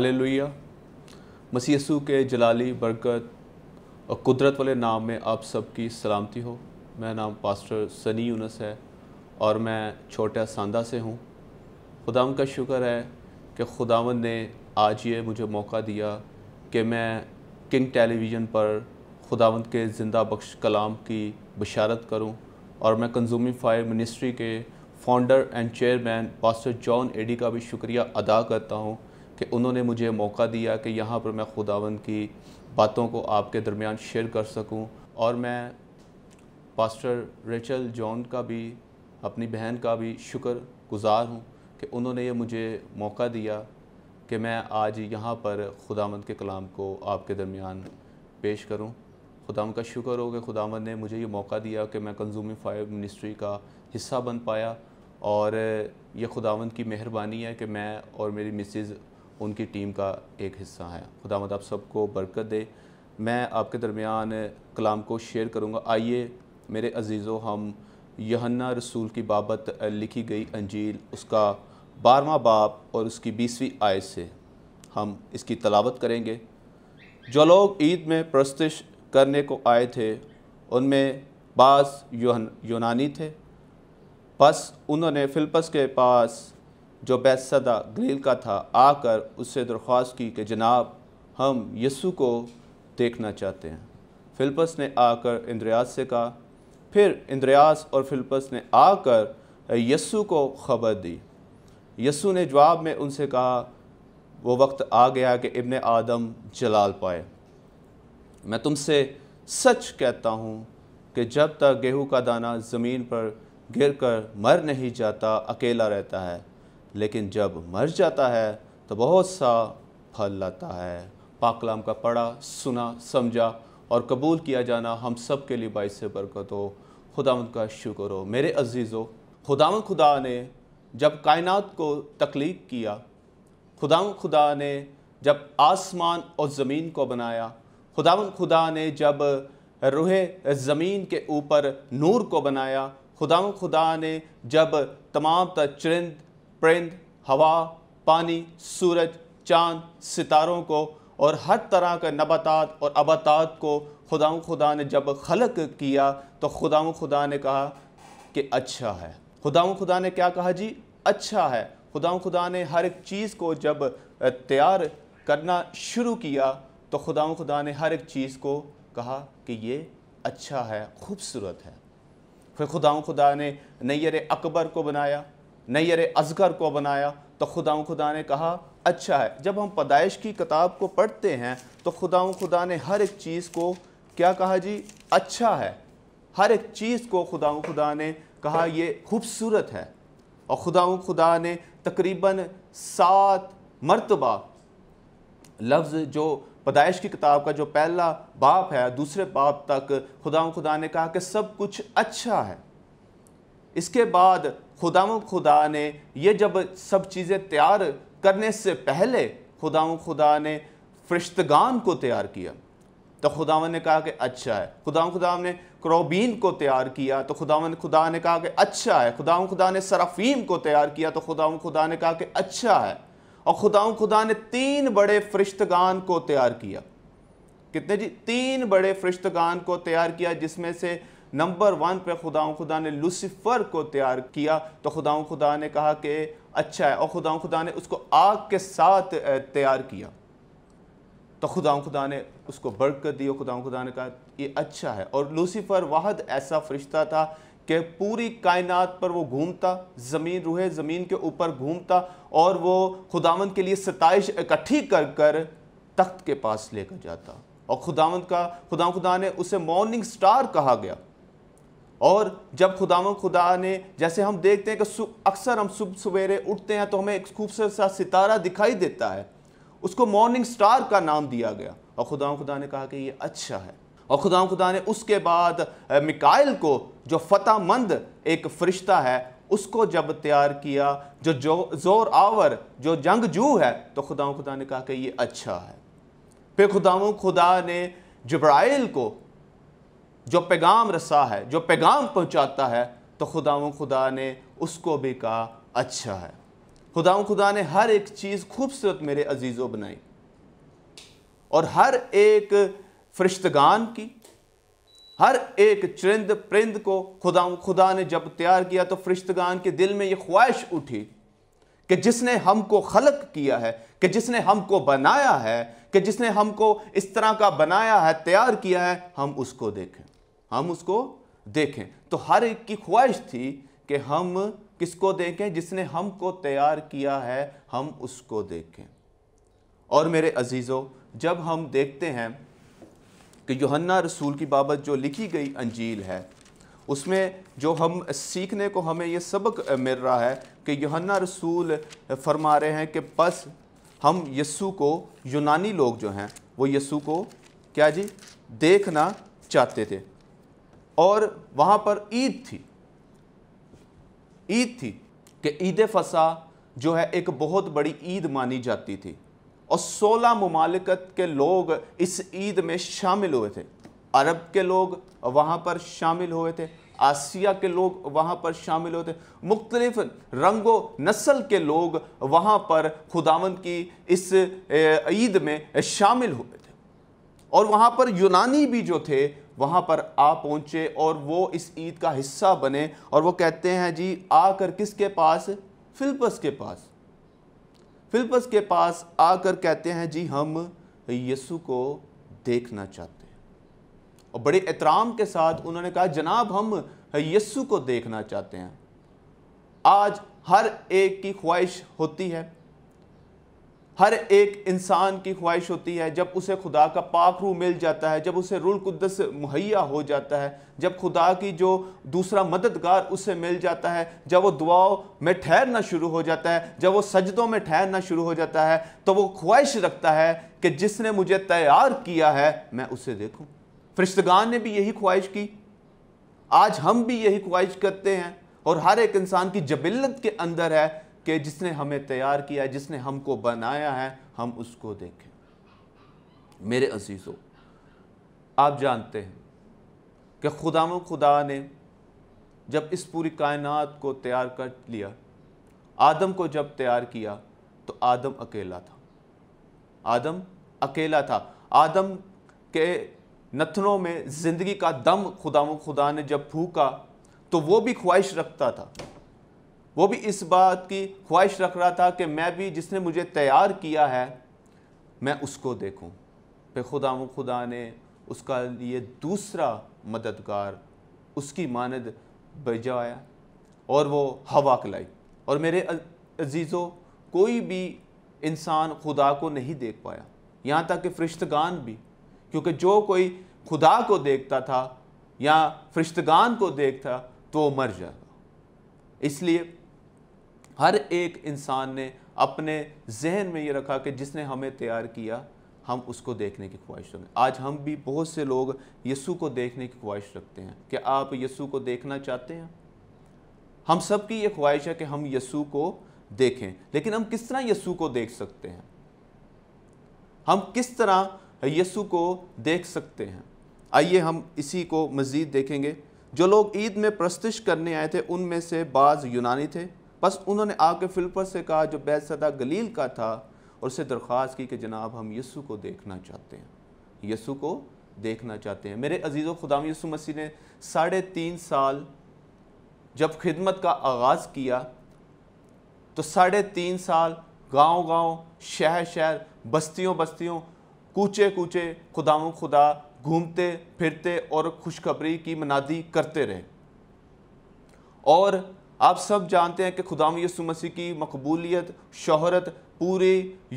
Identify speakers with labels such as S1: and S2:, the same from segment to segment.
S1: hallelujah मसीह के जलाली बरकत और कुदरत वाले नाम में आप सबकी सलामती हो मेरा नाम पास्टर सनी यूनस है और मैं छोटा सांदा से हूँ खुदाम का शुक्र है कि खुदावन ने आज ये मुझे मौका दिया कि मैं किंग टेलीविज़न पर खुदावंद के ज़िंदा बख्श कलाम की बशारत करूं और मैं कंज्यूमिंग फायर मिनिस्ट्री के founder and chairman pastor John Eddie का भी शुक्रिया अदा करता हूं कि उन्होंने मुझे मौका दिया कि यहाँ पर मैं खुदावंद की बातों को आपके दरमियान शेयर कर सकूँ और मैं पास्टर रेचल जॉन का भी अपनी बहन का भी शुक्र गुज़ार हूँ कि उन्होंने ये मुझे मौका दिया कि मैं आज यहाँ पर खुदामंद के कलाम को आपके दरमियान पेश करूँ खुदाम का शुक्र हो कि खुदामंद ने मुझे ये मौका दिया कि मैं कंज्यूमिंग फायर मिनिस्ट्री का हिस्सा बन पाया और ये खुदावंद की मेहरबानी है कि मैं और मेरी मिसिज़ उनकी टीम का एक हिस्सा हैं खुदा मद आप सबको बरकत दे मैं आपके दरमियान कलाम को शेयर करूँगा आइए मेरे अजीज़ों हम यहन्ना रसूल की बाबत लिखी गई अंजील उसका बारवा बाप और उसकी बीसवीं आय से हम इसकी तलावत करेंगे जो लोग ईद में प्रस्तश करने को आए थे उनमें बास यूनानी थे बस उन्होंने फिलपस के पास जो बैसदा गलील का था आकर उससे दरख्वास्त की कि जनाब हम यसु को देखना चाहते हैं फिलपस ने आकर इंद्रयास से कहा फिर इंद्रयास और फिलपस ने आकर यसु को खबर दी यसु ने जवाब में उनसे कहा वो वक्त आ गया कि इबन आदम जलाल पाए मैं तुमसे सच कहता हूँ कि जब तक गेहूं का दाना ज़मीन पर गिर कर मर नहीं जाता अकेला रहता है लेकिन जब मर जाता है तो बहुत सा फल लाता है पाकलाम का पढ़ा सुना समझा और कबूल किया जाना हम सब के लिए बायस बरकत हो खुदा का शुक्र हो मेरे अजीज़ों हो खुदा ने जब कायनात को तख्लीक किया खुदा खुदा ने जब आसमान और ज़मीन को बनाया खुदा खुदा ने जब रूह ज़मीन के ऊपर नूर को बनाया खुदा खुदा ने जब तमाम तरिंद परिंद हवा पानी सूरज चांद सितारों को और हर तरह के नबातात और अबातात को खुदा खुदा ने जब खलक किया तो खुदा खुदा ने कहा कि अच्छा है खुदा खुदा ने क्या कहा जी अच्छा है खुदा खुदा ने हर एक चीज़ को जब तैयार करना शुरू किया तो खुदा खुदा ने हर एक चीज़ को कहा कि ये अच्छा है खूबसूरत है फिर खुदा खुदा ने नैर अकबर को बनाया नैर अजगर को बनाया तो खुदा खुदा ने कहा अच्छा है जब हम पदाइश की किताब को पढ़ते हैं तो खुदा खुदा ने हर एक चीज़ को क्या कहा जी अच्छा है हर एक चीज़ को खुदा खुदा ने कहा ये खूबसूरत है और खुदा खुदा ने तकरीबन सात मरतबा लफ्ज़ जो पदाइश की किताब का जो पहला बाप है दूसरे बाप तक खुदा खुदा ने कहा कि सब कुछ अच्छा है इसके बाद खुदा खुदा ने यह जब सब चीज़ें तैयार करने से पहले खुदा खुदा ने फरिश्तगान को तैयार किया तो खुदावन ने कहा कि अच्छा है खुदा खुदा ने क्रोबीन को तैयार किया तो खुदावन खुदा ने कहा कि अच्छा है खुदा खुदा ने सराफीम को तैयार किया तो खुदा खुदा ने कहा कि अच्छा है और खुदाम खुदा ने तीन बड़े फरिश्तगान को तैयार किया कितने जी तीन बड़े फरिश्तगान को तैयार किया जिसमें से नंबर वन पे खुदाम खुदा ने लूसीफ़र को तैयार किया तो खुदा खुदा ने कहा कि अच्छा है और खुदा खुदा ने उसको आग के साथ तैयार किया तो खुदाम खुदा ने उसको बरकत दी और खुदा खुदा ने कहा ये अच्छा है और लूसीफ़र वाहद ऐसा फरिश्ता था कि पूरी कायनात पर वो घूमता ज़मीन रूहे ज़मीन के ऊपर घूमता और वो खुदावन के लिए सताइश इकट्ठी कर कर तख्त के पास लेकर जाता और खुदावंत का खुदा खुदा ने उसे मॉर्निंग स्टार कहा गया और जब खुदा खुदा ने जैसे हम देखते हैं कि अक्सर हम सुबह सवेरे उठते हैं तो हमें एक खूबसूरत सा सितारा दिखाई देता है उसको मॉर्निंग स्टार का नाम दिया गया और खुदा खुदा ने कहा कि ये अच्छा है और खुदा खुदा ने उसके बाद मिकाइल को जो मंद एक फरिश्ता है उसको जब तैयार किया जो जो जोर आवर जो जंग जू है तो खुदा खुदा ने कहा कि ये अच्छा है फिर खुदा खुदा ने जब्राइल को जो पैगाम रसा है जो पैगाम पहुंचाता है तो खुदा खुदा ने उसको भी कहा अच्छा है खुदा खुदा ने हर एक चीज़ खूबसूरत मेरे अजीज़ों बनाई और हर एक फरिश्तगान की हर एक चरिंद परिंद को खुदा खुदा ने जब तैयार किया तो फरिश्तगान के दिल में ये ख्वाहिश उठी कि जिसने हमको खलक किया है कि जिसने हमको बनाया है कि जिसने हमको इस तरह का बनाया है तैयार किया है हम उसको देखें हम उसको देखें तो हर एक की ख्वाहिश थी कि हम किसको देखें जिसने हमको तैयार किया है हम उसको देखें और मेरे अजीज़ों जब हम देखते हैं कि योहन्ना रसूल की बाबत जो लिखी गई अंजील है उसमें जो हम सीखने को हमें ये सबक मिल रहा है कि योहन्ना रसूल फरमा रहे हैं कि बस हम यस्सु को यूनानी लोग जो हैं वो यस्सु को क्या जी देखना चाहते थे और वहाँ पर ईद थी ईद थी कि ईद फसा जो है एक बहुत बड़ी ईद मानी जाती थी और 16 ममालिकत के लोग इस ईद में शामिल हुए थे अरब के लोग वहाँ पर शामिल हुए थे आसिया के लोग वहाँ पर शामिल होते मुख्तलिफ रंगो नस्ल के लोग वहाँ पर खुदावंद की इस ईद में शामिल हुए थे और वहाँ पर यूनानी भी जो थे वहाँ पर आ पहुँचे और वो इस ईद का हिस्सा बने और वो कहते हैं जी आकर किसके पास फिलपस के पास फिलपस के पास आकर कहते हैं जी हम यसु को देखना चाहते हैं और बड़े एहतराम के साथ उन्होंने कहा जनाब हम यसु को देखना चाहते हैं आज हर एक की ख्वाहिश होती है हर एक इंसान की ख्वाहिश होती है जब उसे खुदा का पाक मिल जाता है जब उसे रुल कुदस मुहैया हो जाता है जब खुदा की जो दूसरा मददगार उसे मिल जाता है जब वो दुआओं में ठहरना शुरू हो जाता है जब वो सजदों में ठहरना शुरू हो जाता है तो वो ख्वाहिश रखता है कि जिसने मुझे तैयार किया है मैं उसे देखूँ फरिश्तगान ने भी यही ख्वाहिश की आज हम भी यही ख्वाहिश करते हैं और हर एक इंसान की जबिलत के अंदर है कि जिसने हमें तैयार किया है जिसने हमको बनाया है हम उसको देखें मेरे अजीज़ों आप जानते हैं कि खुदाम खुदा ने जब इस पूरी कायनात को तैयार कर लिया आदम को जब तैयार किया तो आदम अकेला था आदम अकेला था आदम के नथनों में ज़िंदगी का दम खुदाम खुदा ने जब फूका तो वो भी ख्वाहिश रखता था वो भी इस बात की ख्वाहिश रख रहा था कि मैं भी जिसने मुझे तैयार किया है मैं उसको देखूं फिर खुदा खुदा ने उसका लिए दूसरा मददगार उसकी मानद बजाया और वो हवा कलाई और मेरे अजीज़ों कोई भी इंसान खुदा को नहीं देख पाया यहाँ तक कि फरिश्तगान भी क्योंकि जो कोई खुदा को देखता था या फरिश्तगान को देखता तो वो मर जाता इसलिए हर एक इंसान ने अपने जहन में ये रखा कि जिसने हमें तैयार किया हम उसको देखने की ख्वाहिश रखें आज हम भी बहुत से लोग यसु को देखने की ख्वाहिश रखते हैं क्या आप यसु को देखना चाहते हैं हम सब की ये ख्वाहिश है कि हम यसु को देखें लेकिन हम किस तरह यसु को देख सकते हैं हम किस तरह यसु को देख सकते हैं आइए हम इसी को मज़ीद देखेंगे जो लोग ईद में प्रस्तिश करने आए थे उनमें से बाज़ यूनानी थे बस उन्होंने आके फिलपस से कहा जो बैसदा गलील का था और उससे दरख्वास्त की कि जनाब हम यसु को देखना चाहते हैं यसु को देखना चाहते हैं मेरे अजीज़ खुदाम यसु मसीह ने साढ़े तीन साल जब खिदमत का आगाज़ किया तो साढ़े तीन साल गांव गांव शहर शहर बस्तियों बस्तियों कूचे कूचे खुदाम खुदा घूमते फिरते और खुशखबरी की मनादी करते रहे और आप सब जानते हैं कि खुदा यसु मसीह की मकबूलियत शहरत पूरे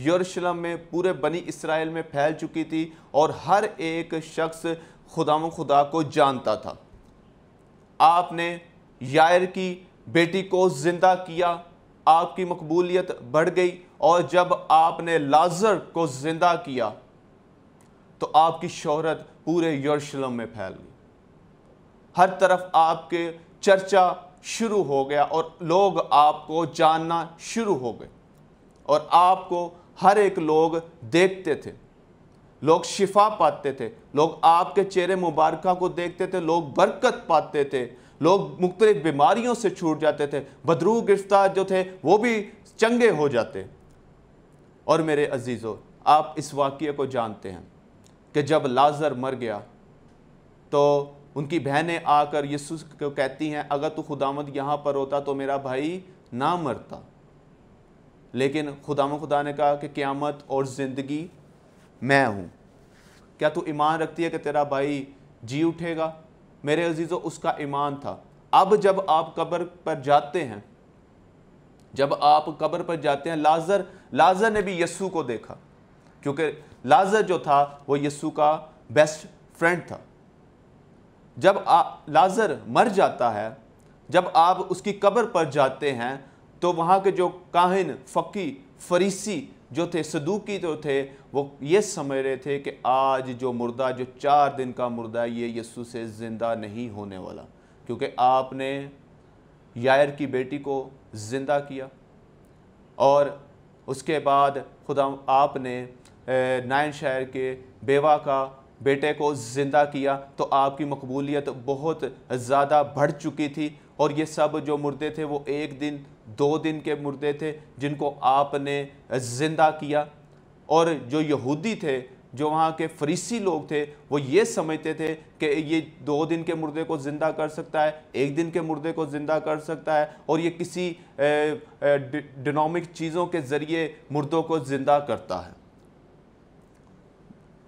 S1: यरूशलेम में पूरे बनी इसराइल में फैल चुकी थी और हर एक शख्स खुदाम खुदा को जानता था आपने यायर की बेटी को ज़िंदा किया आपकी मकबूलियत बढ़ गई और जब आपने लाजर को ज़िंदा किया तो आपकी शहरत पूरे यरूशलेम में फैल गई हर तरफ आपके चर्चा शुरू हो गया और लोग आपको जानना शुरू हो गए और आपको हर एक लोग देखते थे लोग शिफा पाते थे लोग आपके चेहरे मुबारक को देखते थे लोग बरकत पाते थे लोग मुख्तलिफ बीमारियों से छूट जाते थे बदरू गिरफ्तार जो थे वो भी चंगे हो जाते और मेरे अजीज़ों आप इस वाक्य को जानते हैं कि जब लाजर मर गया तो उनकी बहनें आकर यीशु को कहती हैं अगर तू खुदामद यहाँ पर होता तो मेरा भाई ना मरता लेकिन खुदाम खुदा ने कहा कि क़्यामत और ज़िंदगी मैं हूँ क्या तू ईमान रखती है कि तेरा भाई जी उठेगा मेरे अजीज़ों उसका ईमान था अब जब आप कब्र पर जाते हैं जब आप कब्र पर जाते हैं लाजर लाजर ने भी यस्सू को देखा क्योंकि लाजर जो था वो यस्सू का बेस्ट फ्रेंड था जब आ, लाजर मर जाता है जब आप उसकी कब्र पर जाते हैं तो वहाँ के जो काहिन फ़की फरीसी जो थे सदूकी जो थे वो ये समझ रहे थे कि आज जो मुर्दा जो चार दिन का मुर्दा ये यस्सु से ज़िंदा नहीं होने वाला क्योंकि आपने यायर की बेटी को ज़िंदा किया और उसके बाद खुदा आपने नायन शायर के बेवा का बेटे को ज़िंदा किया तो आपकी मकबूलियत बहुत ज़्यादा बढ़ चुकी थी और ये सब जो मुर्दे थे वो एक दिन दो दिन के मुर्दे थे जिनको आपने ज़िंदा किया और जो यहूदी थे जो वहाँ के फरीसी लोग थे वो ये समझते थे कि ये दो दिन के मुर्दे को ज़िंदा कर सकता है एक दिन के मुर्दे को ज़िंदा कर सकता है और ये किसी डिनोमिक चीज़ों के ज़रिए मुर्दों को ज़िंदा करता है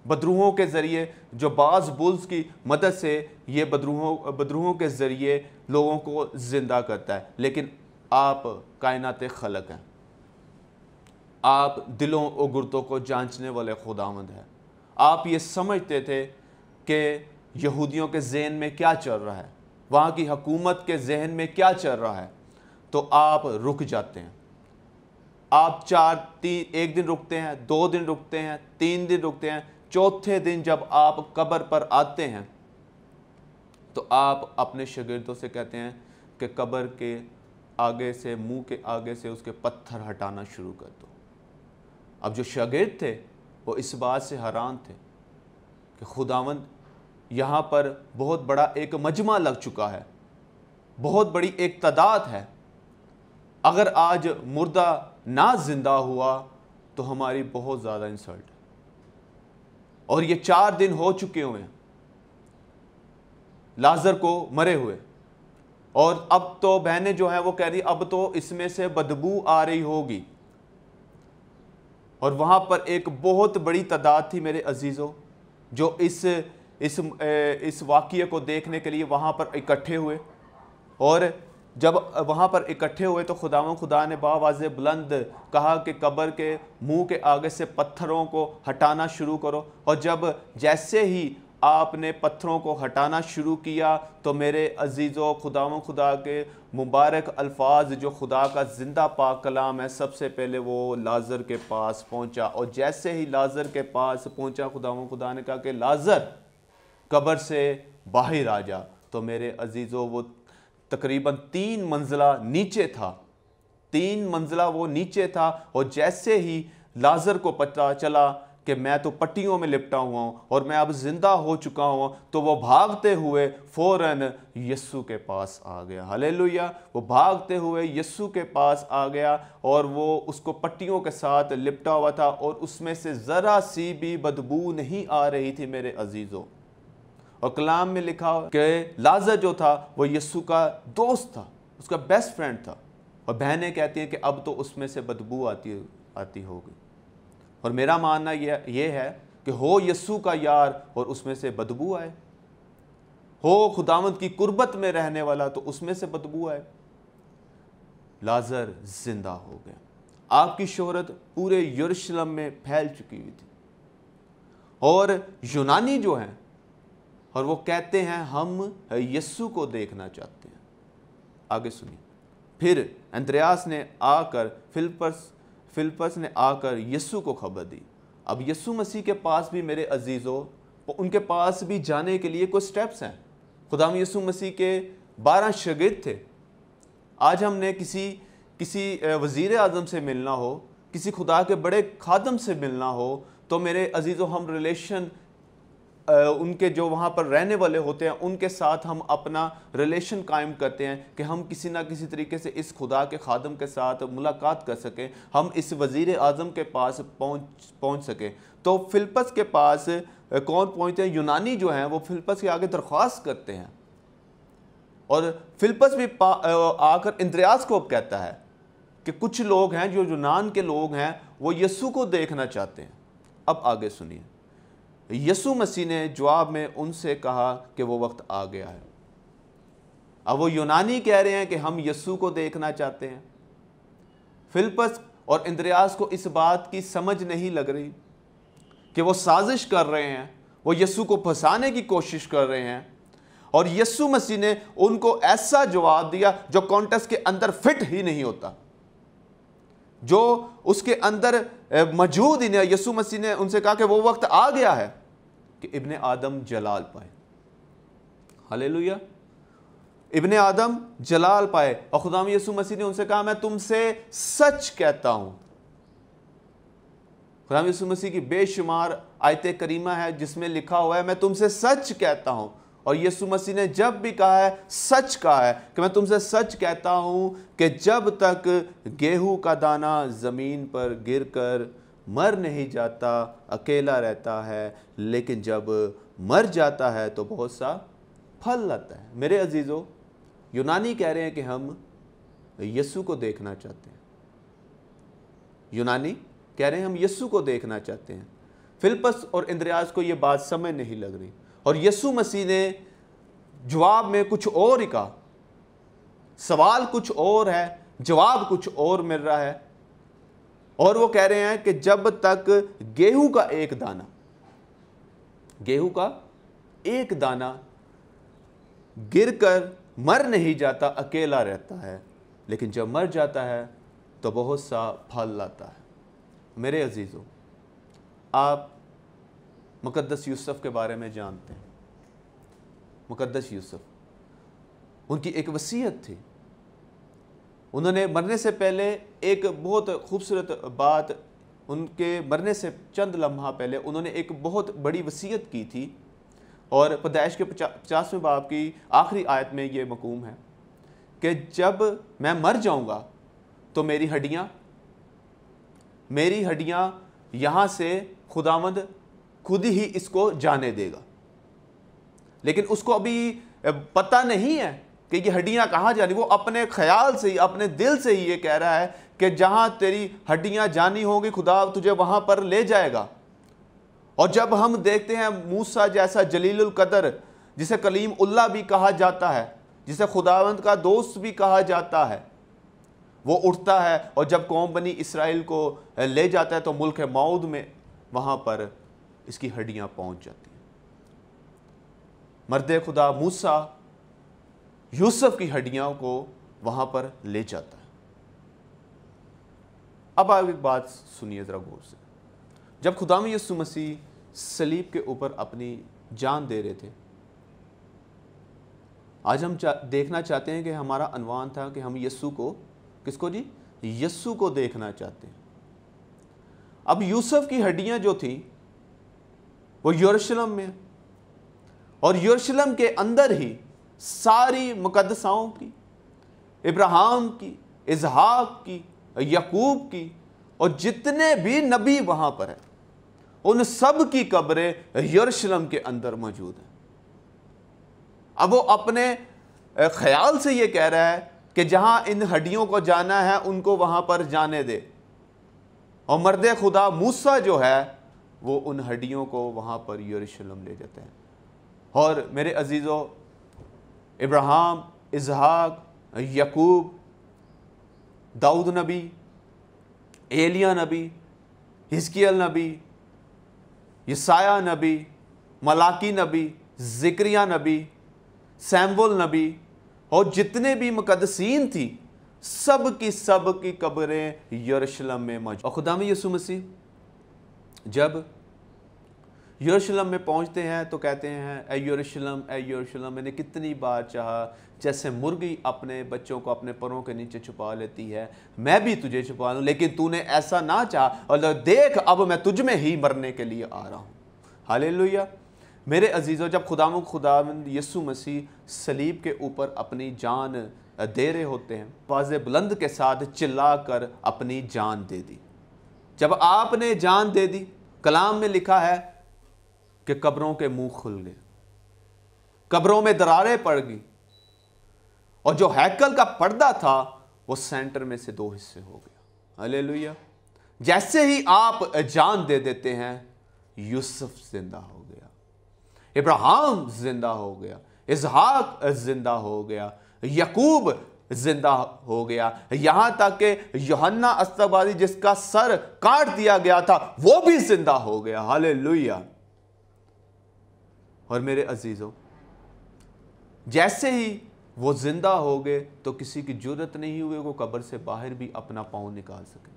S1: बदरूहों के ज़रिए जो बाज़ बुल्स की मदद से ये बदरूहों बदरूहों के ज़रिए लोगों को ज़िंदा करता है लेकिन आप कायनात खलक हैं आप दिलों और गुर्दों को जांचने वाले खुदामंद हैं आप ये समझते थे कि यहूदियों के जहन में क्या चल रहा है वहाँ की हकूमत के जहन में क्या चल रहा है तो आप रुक जाते हैं आप चार तीन एक दिन रुकते हैं दो दिन रुकते हैं तीन दिन रुकते हैं चौथे दिन जब आप कब्र पर आते हैं तो आप अपने शगिर्दों से कहते हैं कि कब्र के आगे से मुंह के आगे से उसके पत्थर हटाना शुरू कर दो अब जो शगिर्द थे वो इस बात से हैरान थे कि खुदावंद यहाँ पर बहुत बड़ा एक मजमा लग चुका है बहुत बड़ी एक तादाद है अगर आज मुर्दा ना ज़िंदा हुआ तो हमारी बहुत ज़्यादा इंसल्ट और ये चार दिन हो चुके हुए हैं लाजर को मरे हुए और अब तो बहनें जो हैं वो कह रही अब तो इसमें से बदबू आ रही होगी और वहाँ पर एक बहुत बड़ी तादाद थी मेरे अजीज़ों जो इस इस इस वाक्य को देखने के लिए वहाँ पर इकट्ठे हुए और जब वहाँ पर इकट्ठे हुए तो खुदा खुदा ने बाज बुलंद कहा कि कब्र के मुंह के आगे से पत्थरों को हटाना शुरू करो और जब जैसे ही आपने पत्थरों को हटाना शुरू किया तो मेरे अजीज़ों खुदा खुदा के मुबारक अल्फाज जो खुदा का ज़िंदा पाक कलाम है सबसे पहले वो लाजर के पास पहुँचा और जैसे ही लाजर के पास पहुँचा खुदा खुदा ने कहा कि लाजर कब्र से बाहर आ जा तो मेरे अजीज़ों वो तकरीबन तीन मंजिला नीचे था तीन मंजिला वो नीचे था और जैसे ही लाजर को पता चला कि मैं तो पट्टियों में लिपटा हुआ हूँ और मैं अब ज़िंदा हो चुका हूँ तो वो भागते हुए फ़ौर यस्सु के पास आ गया हले वो भागते हुए यस्सु के पास आ गया और वो उसको पट्टियों के साथ लिपटा हुआ था और उसमें से ज़रा सी भी बदबू नहीं आ रही थी मेरे अजीज़ों और कलाम में लिखा कि लाजर जो था वो यस्सु का दोस्त था उसका बेस्ट फ्रेंड था और बहनें कहती हैं कि अब तो उसमें से बदबू आती आती होगी और मेरा मानना यह ये है कि हो यस्सु का यार और उसमें से बदबू आए हो खुदावंत की कुर्बत में रहने वाला तो उसमें से बदबू आए लाजर जिंदा हो गया आपकी शोहरत पूरे यरूशलेम में फैल चुकी हुई थी और यूनानी जो हैं और वो कहते हैं हम यस्सु को देखना चाहते हैं आगे सुनिए फिर अंतरयास ने आकर फिलपस फिलपस ने आकर यस्सु को खबर दी अब यस्सु मसीह के पास भी मेरे अजीज़ों उनके पास भी जाने के लिए कुछ स्टेप्स हैं खुदा यसु मसीह के बारह शगिद थे आज हमने किसी किसी वज़ी अजम से मिलना हो किसी खुदा के बड़े खादम से मिलना हो तो मेरे अजीज़ों हम रिलेशन उनके जो वहाँ पर रहने वाले होते हैं उनके साथ हम अपना रिलेशन कायम करते हैं कि हम किसी ना किसी तरीके से इस खुदा के खादम के साथ मुलाकात कर सकें हम इस वज़ी अजम के पास पहुँच पहुँच सकें तो फ़िलपस के पास कौन पहुँचते हैं यूनानी जो हैं वो फिलपस के आगे दरख्वास्त करते हैं और फिलपस भी आकर इंद्रयास को अब कहता है कि कुछ लोग हैं जो यूनान के लोग हैं वो यस्सु को देखना चाहते हैं अब आगे सुनिए यसु मसीह ने जवाब में उनसे कहा कि वो वक्त आ गया है अब वो यूनानी कह रहे हैं कि हम यसु को देखना चाहते हैं फिलपस और इंद्रयास को इस बात की समझ नहीं लग रही कि वो साजिश कर रहे हैं वो यसु को फंसाने की कोशिश कर रहे हैं और यसु मसीह ने उनको ऐसा जवाब दिया जो कॉन्टेस्ट के अंदर फिट ही नहीं होता जो उसके अंदर मौजूद ही यसु मसीह ने उनसे कहा कि वो वक्त आ गया है कि इबन आदम जलाल पाए हले इबन आदम जलाल पाए और खुदाम यसु मसीह ने उनसे कहा मैं तुमसे सच कहता हूं खुदाम यसु मसीह की बेशुमार आयत करीमा है जिसमें लिखा हुआ है मैं तुमसे सच कहता हूं और यीशु मसीह ने जब भी कहा है सच कहा है कि मैं तुमसे सच कहता हूँ कि जब तक गेहूं का दाना ज़मीन पर गिर कर मर नहीं जाता अकेला रहता है लेकिन जब मर जाता है तो बहुत सा फल लाता है मेरे अजीज़ों यूनानी कह रहे हैं कि हम यीशु को देखना चाहते हैं यूनानी कह रहे हैं हम यीशु को देखना चाहते हैं फिलपस और इंद्रयास को ये बात समय नहीं लग रही और यसु मसीह ने जवाब में कुछ और ही कहा सवाल कुछ और है जवाब कुछ और मिल रहा है और वो कह रहे हैं कि जब तक गेहूं का एक दाना गेहूं का एक दाना गिरकर मर नहीं जाता अकेला रहता है लेकिन जब मर जाता है तो बहुत सा फल लाता है मेरे अजीज़ों आप मुक़दस यूसुफ़ के बारे में जानते हैं मुक़दस यूसुफ़ उनकी एक वसीयत थी उन्होंने मरने से पहले एक बहुत खूबसूरत बात उनके मरने से चंद लम्हा पहले उन्होंने एक बहुत बड़ी वसीयत की थी और पैदाइश के पचा पचासवें बाब की आखिरी आयत में ये मकूम है कि जब मैं मर जाऊँगा तो मेरी हड्डियाँ मेरी हड्डियाँ यहाँ से खुदामंद खुद ही इसको जाने देगा लेकिन उसको अभी पता नहीं है कि ये हड्डियाँ कहाँ जानी वो अपने ख्याल से ही अपने दिल से ही ये कह रहा है कि जहां तेरी हड्डियाँ जानी होंगी खुदा तुझे वहां पर ले जाएगा और जब हम देखते हैं मूसा जैसा जलील कदर जिसे कलीम उल्ला भी कहा जाता है जिसे खुदावंत का दोस्त भी कहा जाता है वो उठता है और जब कौम बनी इसराइल को ले जाता है तो मुल्क मऊद में वहाँ पर इसकी हड्डियां पहुंच जाती हैं मर्द खुदा मूसा यूसुफ की हड्डियों को वहां पर ले जाता है अब आप एक बात सुनिए ज़रा गौर से जब खुदा में यसु मसीह सलीब के ऊपर अपनी जान दे रहे थे आज हम चा, देखना चाहते हैं कि हमारा अनुमान था कि हम यस्सु को किसको जी यस्सु को देखना चाहते हैं अब यूसुफ की हड्डियां जो थी वो यरूशलेम में और यरूशलेम के अंदर ही सारी मुकदसाओं की इब्राहिम की इसहाक की यकूब की और जितने भी नबी वहाँ पर हैं उन सब की कब्रें यरूशलेम के अंदर मौजूद हैं अब वो अपने ख्याल से ये कह रहा है कि जहाँ इन हड्डियों को जाना है उनको वहाँ पर जाने दे और मर्द खुदा मूसा जो है वो उन हड्डियों को वहाँ पर यरूशलेम ले जाते हैं और मेरे अजीज़ों इब्राहिम इसहाक यकूब दाऊद नबी एलिया नबी हिस्कियल नबी यसाया नबी मलाकी नबी ज़िक्रिया नबी सैम्बुल नबी और जितने भी मुकदसिन थी सब की सब की कब्रें यरूशलेम में मौजूद और खुदा में यसु मसीह जब यरूशलेम में पहुंचते हैं तो कहते हैं ए यरूशलेम ए यरूशलेम मैंने कितनी बार चाहा जैसे मुर्गी अपने बच्चों को अपने परों के नीचे छुपा लेती है मैं भी तुझे छुपा लूँ लेकिन तूने ऐसा ना चाहा और देख अब मैं तुझ में ही मरने के लिए आ रहा हूँ हाल मेरे अजीज़ों जब खुदाम खुदा यसु मसीह सलीब के ऊपर अपनी जान दे रहे होते हैं पाज बुलंद के साथ चिल्ला कर अपनी जान दे दी जब आपने जान दे दी कलाम में लिखा है कि कब्रों के मुंह खुल गए कब्रों में दरारें पड़ गई और जो हैकल का पर्दा था वो सेंटर में से दो हिस्से हो गया अले जैसे ही आप जान दे देते हैं यूसुफ जिंदा हो गया इब्राहिम जिंदा हो गया इजहाक जिंदा हो गया यकूब जिंदा हो गया यहां तक कि योहन्ना अस्तबादी जिसका सर काट दिया गया था वो भी जिंदा हो गया हाले और मेरे अजीजों जैसे ही वो जिंदा हो गए तो किसी की जरूरत नहीं हुई वो कब्र से बाहर भी अपना पाँव निकाल सके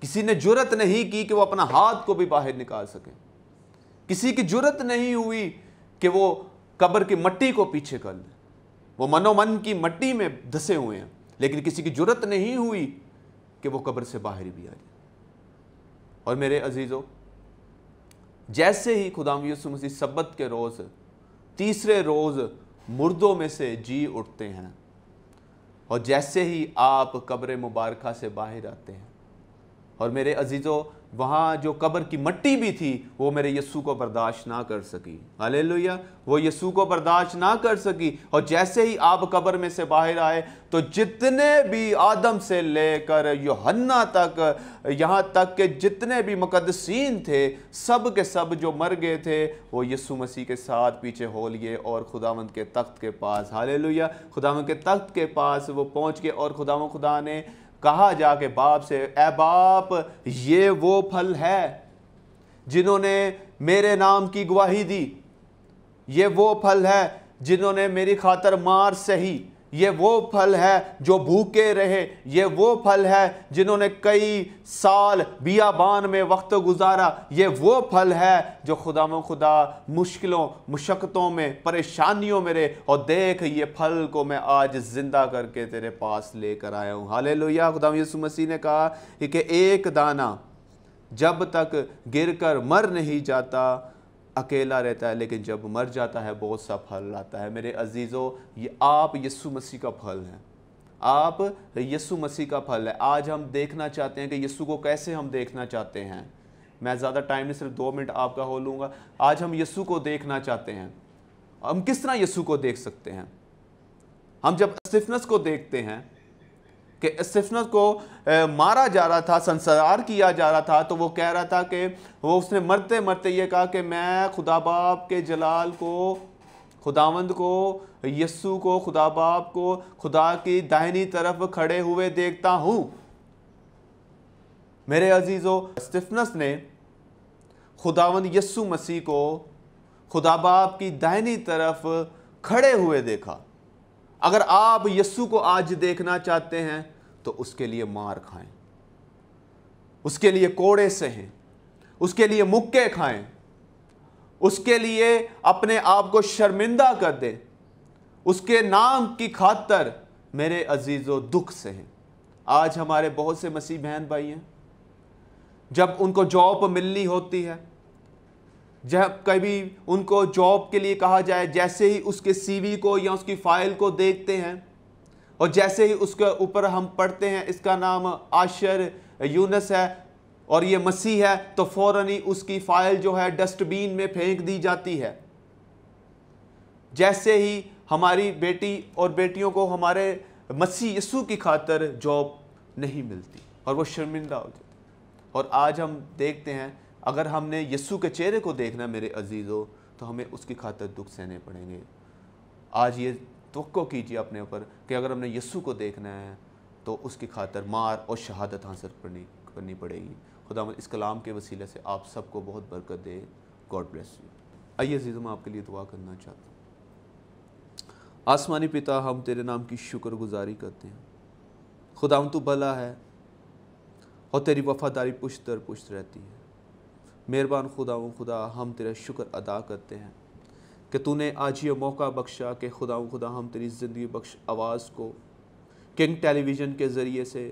S1: किसी ने जरूरत नहीं की कि वो अपना हाथ को भी बाहर निकाल सके किसी की जरूरत नहीं हुई कि वो कब्र की मट्टी को पीछे कर ले वो मनोमन की मट्टी में धसे हुए हैं लेकिन किसी की जरूरत नहीं हुई कि वो कब्र से बाहर भी आ जाए और मेरे अजीज़ों जैसे ही खुदाम यसु मसीह सब्बत के रोज़ तीसरे रोज़ मुर्दों में से जी उठते हैं और जैसे ही आप कब्र मुबारक से बाहर आते हैं और मेरे अजीज़ों वहाँ जो कब्र की मट्टी भी थी वो मेरे यस्सू को बर्दाश्त ना कर सकी अले वो यस्सू को बर्दाश्त ना कर सकी और जैसे ही आप कब्र में से बाहर आए तो जितने भी आदम से लेकर योहन्ना तक यहाँ तक के जितने भी मुकदसिन थे सब के सब जो मर गए थे वो यस्सु मसीह के साथ पीछे हो लिए और खुदावंद के तख्त के पास हाले लोहिया के तख्त के पास वो पहुँच गए और खुदा खुदा ने कहा जाके बाप से ए बाप ये वो फल है जिन्होंने मेरे नाम की गवाही दी ये वो फल है जिन्होंने मेरी खातर मार सही ये वो फल है जो भूखे रहे ये वो फल है जिन्होंने कई साल बियाबान में वक्त गुजारा ये वो फल है जो खुदा खुदा मुश्किलों मुशक्क़तों में परेशानियों में रहे और देख ये फल को मैं आज ज़िंदा करके तेरे पास लेकर आया हूँ हाल लोहिया खुदा यसु मसीह ने कहा कि एक दाना जब तक गिर कर मर नहीं जाता अकेला रहता है लेकिन जब मर जाता है बहुत सा फल लाता है मेरे अजीज़ों ये आप यस्सु मसीह का फल हैं आप यस्सु मसीह का फल है आज हम देखना चाहते हैं कि यस्सु को कैसे हम देखना चाहते हैं मैं ज़्यादा टाइम नहीं सिर्फ दो मिनट आपका हो लूँगा आज हम यस्सु को देखना चाहते हैं हम किस तरह यस्सु को देख सकते हैं हम जब स्टिफनेस को देखते हैं कि स्टिफनस को मारा जा रहा था संसार किया जा रहा था तो वो कह रहा था कि वो उसने मरते मरते ये कहा कि मैं खुदा बाप के जलाल को खुदावंद को यस्सु को खुदा बाप को खुदा की दाहिनी तरफ खड़े हुए देखता हूँ मेरे अजीज़ो स्टेफनस ने खुदावंद यस्सु मसीह को खुदा बाप की दाहिनी तरफ खड़े हुए देखा अगर आप यस्सु को आज देखना चाहते हैं तो उसके लिए मार खाएं उसके लिए कोड़े सहें उसके लिए मुक्के खाएं उसके लिए अपने आप को शर्मिंदा कर दें उसके नाम की खातर मेरे अजीज़ो दुख सहें आज हमारे बहुत से मसीह बहन भाई हैं जब उनको जॉब मिलनी होती है जब कभी उनको जॉब के लिए कहा जाए जैसे ही उसके सीवी को या उसकी फ़ाइल को देखते हैं और जैसे ही उसके ऊपर हम पढ़ते हैं इसका नाम आशर यूनस है और ये मसीह है तो फ़ौर ही उसकी फ़ाइल जो है डस्टबिन में फेंक दी जाती है जैसे ही हमारी बेटी और बेटियों को हमारे मसीह यसू की खातर जॉब नहीं मिलती और वो शर्मिंदा हो जाती और आज हम देखते हैं अगर हमने यस्सु के चेहरे को देखना मेरे अजीज़ों तो हमें उसकी खातर दुख सहने पड़ेंगे आज ये तो कीजिए अपने ऊपर कि अगर हमने यस्सु को देखना है तो उसकी खातर मार और शहादत हासिल करनी करनी पड़ेगी खुदा इस कलाम के वसीले से आप सबको बहुत बरकत दे गॉड ब्लेस यू आइए अजीज़ों मैं आपके लिए दुआ करना चाहता हूँ आसमानी पिता हम तेरे नाम की शुक्रगुजारी करते हैं खुदा तो भला है और तेरी वफादारी पुश्त दर पुश्त रहती है मेहरबान खुदा व खुदा हम तेरा शुक्र अदा करते हैं कि तूने आज ये मौका बख्शा कि खुदा व खुदा हम तेरी ज़िंदगी बख्श आवाज़ को किंग टेलीविज़न के ज़रिए से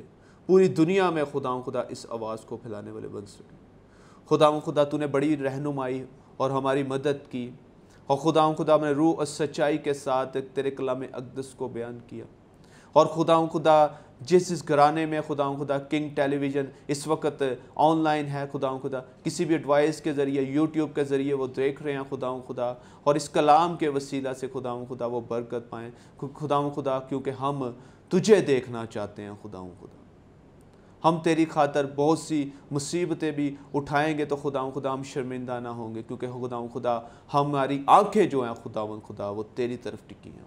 S1: पूरी दुनिया में खुदा खुदा इस आवाज़ को फैलाने वाले बन सके खुदा खुदा तूने बड़ी रहनुमाई और हमारी मदद की और खुदा खुदा ने रूह और सच्चाई के साथ तेरे कलाम अकदस को बयान किया और खुदा खुदा जिस जिस घराने में खुदा खुदा किंग टेलीविज़न इस वक्त ऑनलाइन है खुदा खुदा किसी भी एडवाइस के ज़रिए यूट्यूब के ज़रिए वो देख रहे हैं खुदा खुदा और इस कलाम के वसीला से खुदा खुदा वो बरकत पाएँ खुदा खुदा क्योंकि हम तुझे देखना चाहते हैं खुदा खुदा हम तेरी खातर बहुत सी मुसीबतें भी उठाएंगे तो खुदा खुदा हम शर्मिंदा ना होंगे क्योंकि खुदा खुदा हमारी आंखें जो हैं खुदा खुदा वो तेरी तरफ टिकी हैं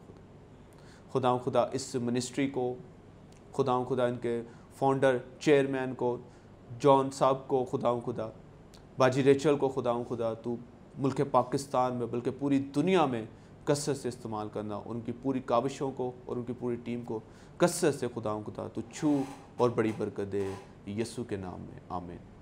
S1: खुदा खुदा इस मिनिस्ट्री को खुदा खुदा इनके फाउंडर चेयरमैन को जॉन साहब को खुदा खुदा बाजी रेचल को खुदा खुदा तू मुल्क पाकिस्तान में बल्कि पूरी दुनिया में कसरत से इस्तेमाल करना उनकी पूरी काबिशों को और उनकी पूरी टीम को कसरत से खुदा खुदा तू छू और बड़ी बरकत दे यसु के नाम में आमिर